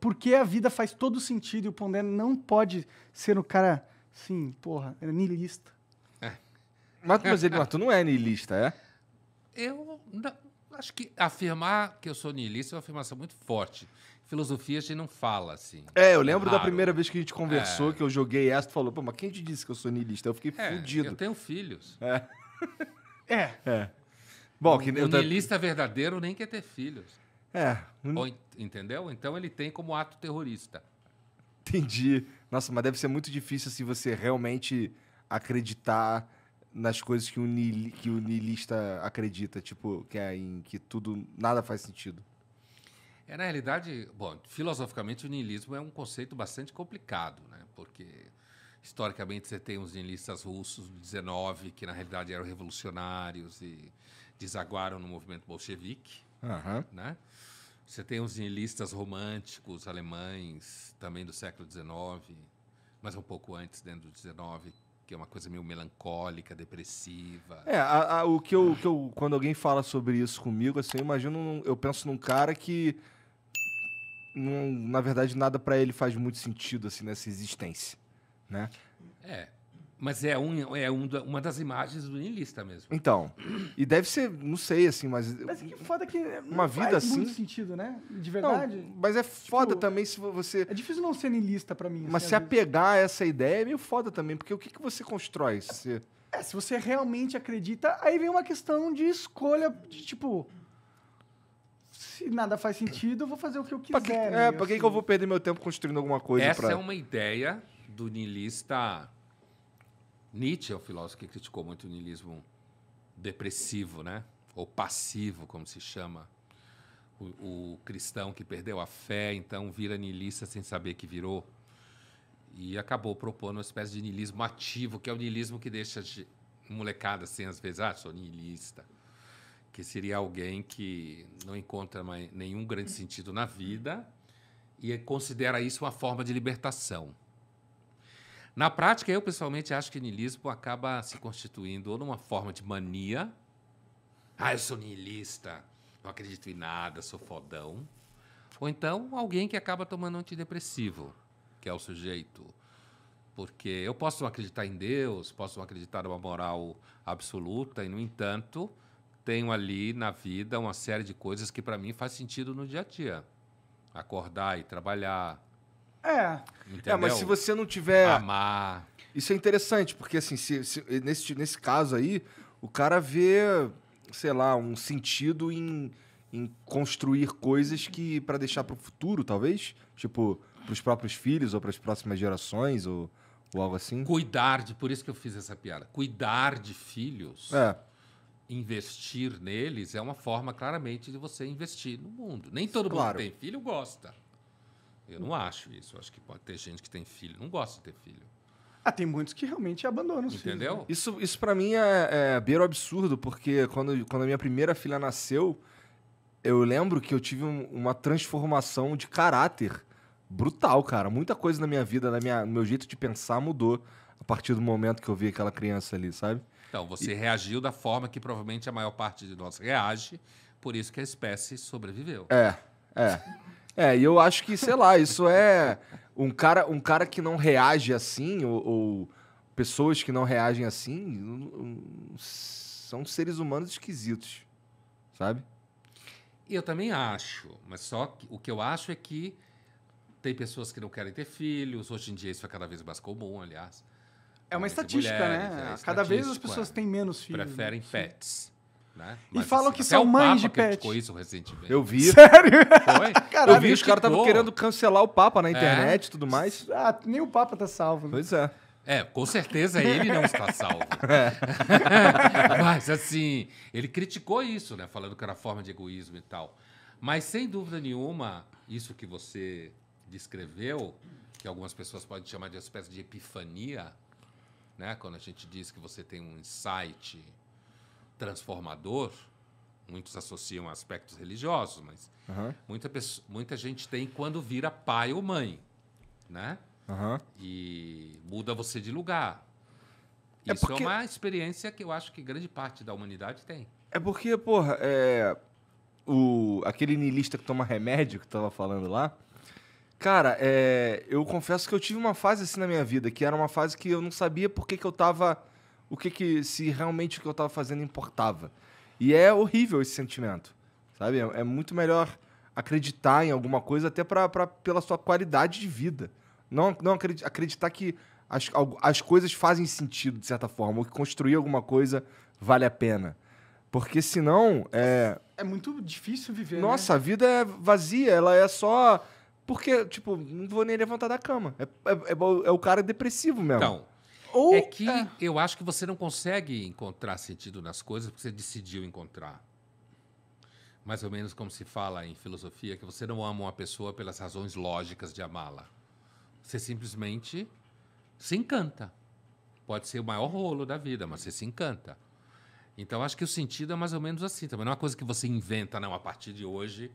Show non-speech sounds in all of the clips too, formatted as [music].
porque a vida faz todo sentido e o Pondé não pode ser o cara, sim, porra, é niilista. É. Mas, mas ele, mas tu não é niilista, é? Eu não, acho que afirmar que eu sou niilista é uma afirmação muito forte. Filosofia a gente não fala assim. É, eu lembro da primeira vez que a gente conversou, é. que eu joguei essa, tu falou, pô, mas quem te disse que eu sou niilista? Eu fiquei é, fudido. Eu tenho filhos. É. é. é. Bom, que o, o niilista é verdadeiro nem quer ter filhos. É. Ou, entendeu? Então ele tem como ato terrorista. Entendi. Nossa, mas deve ser muito difícil se assim, você realmente acreditar nas coisas que o, nil, que o niilista acredita, tipo, que é em que tudo, nada faz sentido. É, na realidade, bom, filosoficamente o niilismo é um conceito bastante complicado, né? Porque historicamente você tem os niilistas russos do 19, que na realidade eram revolucionários e desaguaram no movimento bolchevique, Uhum. Né? Você tem os nihilistas românticos alemães, também do século XIX, mas um pouco antes, dentro do XIX, que é uma coisa meio melancólica, depressiva. É, a, a, o que eu, que eu, quando alguém fala sobre isso comigo, assim, eu imagino, eu penso num cara que, não na verdade, nada para ele faz muito sentido assim nessa existência, né? É, mas é, um, é um, uma das imagens do niilista mesmo. Então. E deve ser, não sei, assim, mas. Mas que foda que. Uma vida faz assim. muito sentido, né? De verdade. Não, mas é tipo, foda tipo, também se você. É difícil não ser niilista para mim. Mas assim, se apegar vezes. a essa ideia é meio foda também, porque o que, que você constrói? se É, se você realmente acredita, aí vem uma questão de escolha, de tipo. Se nada faz sentido, eu vou fazer o que eu quiser. Pra que, é, né, pra que, que eu assim. vou perder meu tempo construindo alguma coisa? Essa pra... é uma ideia do niilista Nietzsche é o filósofo que criticou muito o niilismo depressivo, né? Ou passivo, como se chama. O, o cristão que perdeu a fé, então vira niilista sem saber que virou. E acabou propondo uma espécie de niilismo ativo, que é o niilismo que deixa de molecada assim, às vezes, ah, sou niilista. Que seria alguém que não encontra mais nenhum grande sentido na vida e considera isso uma forma de libertação. Na prática, eu pessoalmente acho que niilismo acaba se constituindo ou numa forma de mania. Ah, eu sou niilista, não acredito em nada, sou fodão. Ou então alguém que acaba tomando antidepressivo, que é o sujeito. Porque eu posso acreditar em Deus, posso acreditar numa moral absoluta, e, no entanto, tenho ali na vida uma série de coisas que para mim faz sentido no dia a dia. Acordar e trabalhar, é. Entendeu? É, mas se você não tiver. Amar. Isso é interessante, porque assim, se, se, nesse, nesse caso aí, o cara vê, sei lá, um sentido em, em construir coisas que para deixar para o futuro, talvez, tipo para os próprios filhos ou para as próximas gerações ou, ou algo assim. Cuidar de, por isso que eu fiz essa piada. Cuidar de filhos. É. Investir neles é uma forma claramente de você investir no mundo. Nem todo claro. mundo tem filho gosta. Eu não acho isso. Eu acho que pode ter gente que tem filho, não gosta de ter filho. Ah, tem muitos que realmente abandonam os Entendeu? Filhos, né? Isso, isso para mim é, é beiro absurdo, porque quando, quando a minha primeira filha nasceu, eu lembro que eu tive um, uma transformação de caráter brutal, cara. Muita coisa na minha vida, na minha, no meu jeito de pensar mudou a partir do momento que eu vi aquela criança ali, sabe? Então, você e... reagiu da forma que provavelmente a maior parte de nós reage, por isso que a espécie sobreviveu. É, é. É, e eu acho que, sei lá, isso é um cara, um cara que não reage assim, ou, ou pessoas que não reagem assim, são seres humanos esquisitos, sabe? Eu também acho, mas só que, o que eu acho é que tem pessoas que não querem ter filhos, hoje em dia isso é cada vez mais comum, aliás. É uma estatística, né? mulheres, né? É, cada vez as pessoas é. têm menos filhos. Né? Preferem né? pets. Né? e falam assim, que são mães de pet. isso recentemente. Eu vi. Sério? [laughs] Foi? [laughs] Caralho, eu vi, os caras estavam querendo cancelar o Papa na é? internet e é. tudo mais. Ah, nem o Papa tá salvo. Né? Pois é. É, com certeza ele não está salvo. [laughs] É. Mas, assim, ele criticou isso, né? Falando que era forma de egoísmo e tal. Mas, sem dúvida nenhuma, isso que você descreveu, que algumas pessoas podem chamar de uma espécie de epifania, né? Quando a gente diz que você tem um insight, transformador, muitos associam aspectos religiosos, mas uhum. muita, pessoa, muita gente tem quando vira pai ou mãe, né? Uhum. E muda você de lugar. É Isso é porque... é uma experiência que eu acho que grande parte da humanidade tem. É porque, porra, é... O... aquele niilista que toma remédio que tava falando lá, cara, é... eu confesso que eu tive uma fase assim na minha vida, que era uma fase que eu não sabia por que, que eu tava o que, que se realmente o que eu estava fazendo importava. E é horrível esse sentimento, sabe? É, é muito melhor acreditar em alguma coisa até para pela sua qualidade de vida. Não, não acreditar que as, as coisas fazem sentido, de certa forma, ou que construir alguma coisa vale a pena. Porque senão. É, é muito difícil viver. Né? Nossa, né? a vida é vazia, ela é só. Porque, tipo, não vou nem levantar da cama. É, é, é, é o cara depressivo mesmo. Então, ou... É que é. eu acho que você não consegue encontrar sentido nas coisas porque você decidiu encontrar. Mais ou menos como se fala em filosofia, que você não ama uma pessoa pelas razões lógicas de amá-la. Você simplesmente se encanta. Pode ser o maior rolo da vida, mas você se encanta. Então acho que o sentido é mais ou menos assim também. Não é uma coisa que você inventa, não. A partir de hoje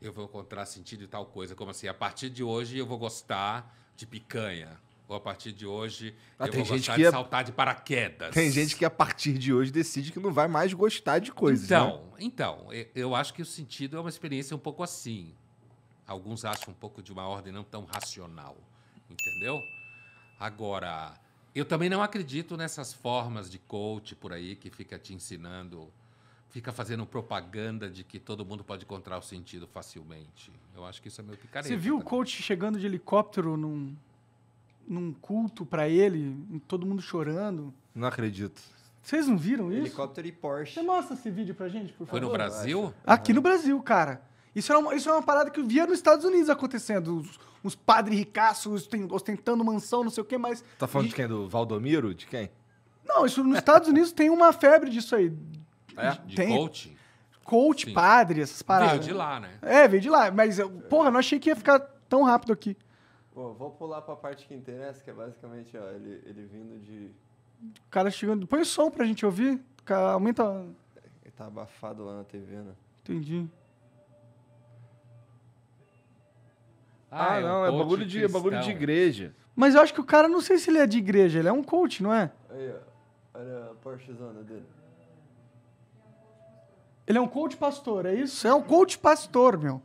eu vou encontrar sentido e tal coisa. Como assim? A partir de hoje eu vou gostar de picanha. Ou a partir de hoje ah, eu tem vou gente gostar que de é- saltar de paraquedas. Tem gente que a partir de hoje decide que não vai mais gostar de coisas. Então, né? então eu acho que o sentido é uma experiência um pouco assim. Alguns acham um pouco de uma ordem não tão racional, entendeu? Agora, eu também não acredito nessas formas de coach por aí que fica te ensinando, fica fazendo propaganda de que todo mundo pode encontrar o sentido facilmente. Eu acho que isso é meio picareta. Você viu também. o coach chegando de helicóptero num num culto para ele, todo mundo chorando. Não acredito. Vocês não viram isso? Helicóptero e Porsche. Você mostra esse vídeo pra gente, por favor? Foi no Brasil? Aqui no Brasil, cara. Isso é uma, isso é uma parada que eu via nos Estados Unidos acontecendo. Os, os padres ricaços ostentando mansão, não sei o quê, mas. Tá falando e... de quem? Do Valdomiro? De quem? Não, isso nos Estados Unidos tem uma febre disso aí. É? De tem. coaching? Coach, Sim. padre, essas paradas. Veio de lá, né? É, veio de lá. Mas, eu, porra, não achei que ia ficar tão rápido aqui. Bom, vou pular para a parte que interessa, que é basicamente ó, ele, ele vindo de. O cara chegando. Põe o som pra gente ouvir. Aumenta. Ele tá abafado lá na TV, né? Entendi. Ah, ah é não, é, um é bagulho, de, bagulho de igreja. Mas eu acho que o cara, não sei se ele é de igreja, ele é um coach, não é? Aí, ó. Olha a Porschezona dele. Ele é um coach pastor, é isso? É um coach pastor, meu.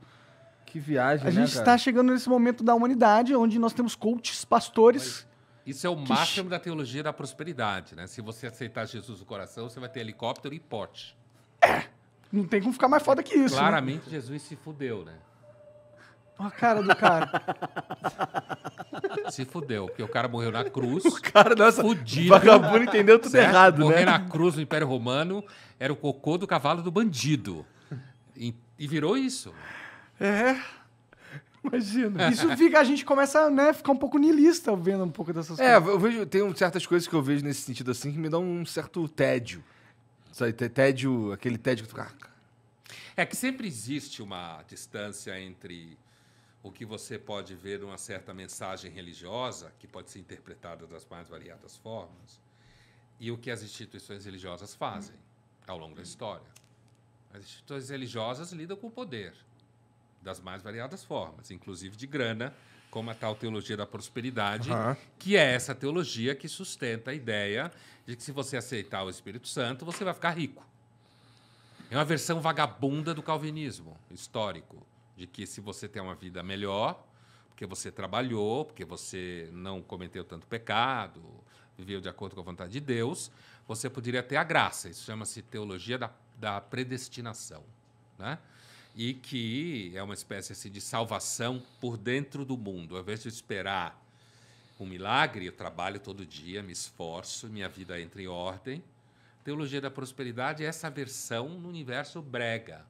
Que viagem, A né, gente está chegando nesse momento da humanidade onde nós temos coaches, pastores. Mas isso é o máximo da teologia da prosperidade, né? Se você aceitar Jesus no coração, você vai ter helicóptero e pote. É. Não tem como ficar mais foda que isso. Né? Claramente né? Jesus se fudeu, né? Olha a cara do cara. Se fudeu, porque o cara morreu na [laughs] cruz. O cara, nossa, fudido, vagabundo entendeu tudo certo? errado, né? Morrer na cruz no Império Romano era o cocô do cavalo do bandido. E, e virou isso. É. Imagina. É. Isso fica, a gente começa, né, ficar um pouco niilista vendo um pouco dessas é, coisas. É, eu vejo, tem certas coisas que eu vejo nesse sentido assim que me dão um certo tédio. Sabe, tédio, aquele tédio que tu fica... Ah, é que sempre existe uma distância entre o que você pode ver numa certa mensagem religiosa, que pode ser interpretada das mais variadas formas, e o que as instituições religiosas fazem ao longo da história. As instituições religiosas lidam com o poder das mais variadas formas, inclusive de grana, como a tal teologia da prosperidade, uhum. que é essa teologia que sustenta a ideia de que se você aceitar o Espírito Santo, você vai ficar rico. É uma versão vagabunda do calvinismo histórico, de que se você tem uma vida melhor, porque você trabalhou, porque você não cometeu tanto pecado, viveu de acordo com a vontade de Deus, você poderia ter a graça. Isso chama-se teologia da, da predestinação, né? e que é uma espécie assim, de salvação por dentro do mundo. Ao invés de esperar um milagre, eu trabalho todo dia, me esforço, minha vida entra em ordem. Teologia da prosperidade é essa versão no universo brega,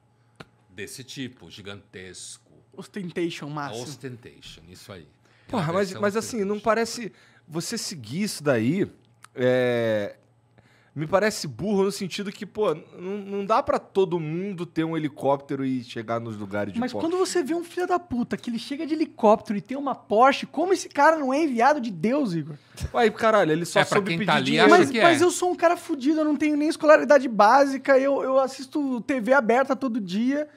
desse tipo, gigantesco. Ostentation, máximo. Ostentation, isso aí. Porra, é mas, mas assim, não parece. Você seguir isso daí. É, me parece burro no sentido que, pô, não, não dá para todo mundo ter um helicóptero e chegar nos lugares de Mas Porsche. quando você vê um filho da puta que ele chega de helicóptero e tem uma Porsche, como esse cara não é enviado de Deus, Igor? aí caralho, ele só é, soube tá pedir tá ali, dinheiro. Mas, é. mas eu sou um cara fudido, eu não tenho nem escolaridade básica, eu, eu assisto TV aberta todo dia.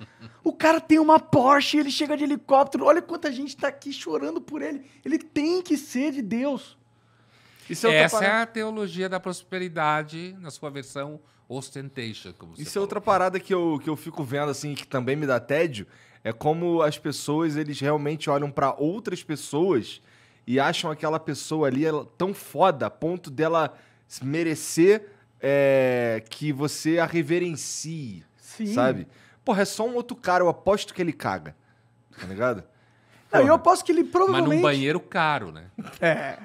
o cara tem uma Porsche, ele chega de helicóptero, olha quanta gente tá aqui chorando por ele. Ele tem que ser de Deus. Essa parada... é a teologia da prosperidade na sua versão ostentation, como Isso é outra parada que eu, que eu fico vendo, assim, que também me dá tédio, é como as pessoas, eles realmente olham para outras pessoas e acham aquela pessoa ali tão foda a ponto dela merecer é, que você a reverencie, Sim. sabe? Porra, é só um outro cara, eu aposto que ele caga, tá ligado? Não, eu aposto que ele provavelmente... Mas num banheiro caro, né? É.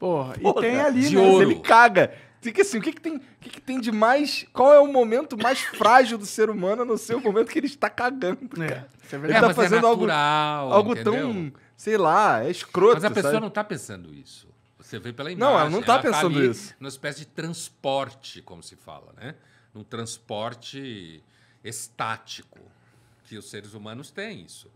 Porra, Porra, e tem ali, de né? Ouro. Ele caga. Fica assim, o que, que tem, o que, que, tem de mais. Qual é o momento mais [laughs] frágil do ser humano, a não ser o momento que ele está cagando, É, é ele está é fazendo é natural, algo, algo tão, sei lá, é escroto. Mas a pessoa sabe? não está pensando isso. Você vê pela imagem. Não, tá ela não está pensando tá isso. Numa espécie de transporte, como se fala, né? Num transporte estático. Que os seres humanos têm isso.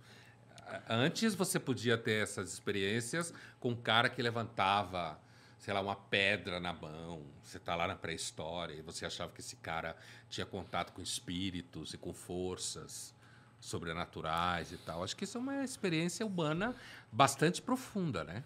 Antes você podia ter essas experiências com um cara que levantava, sei lá, uma pedra na mão. Você está lá na pré-história e você achava que esse cara tinha contato com espíritos e com forças sobrenaturais e tal. Acho que isso é uma experiência humana bastante profunda, né?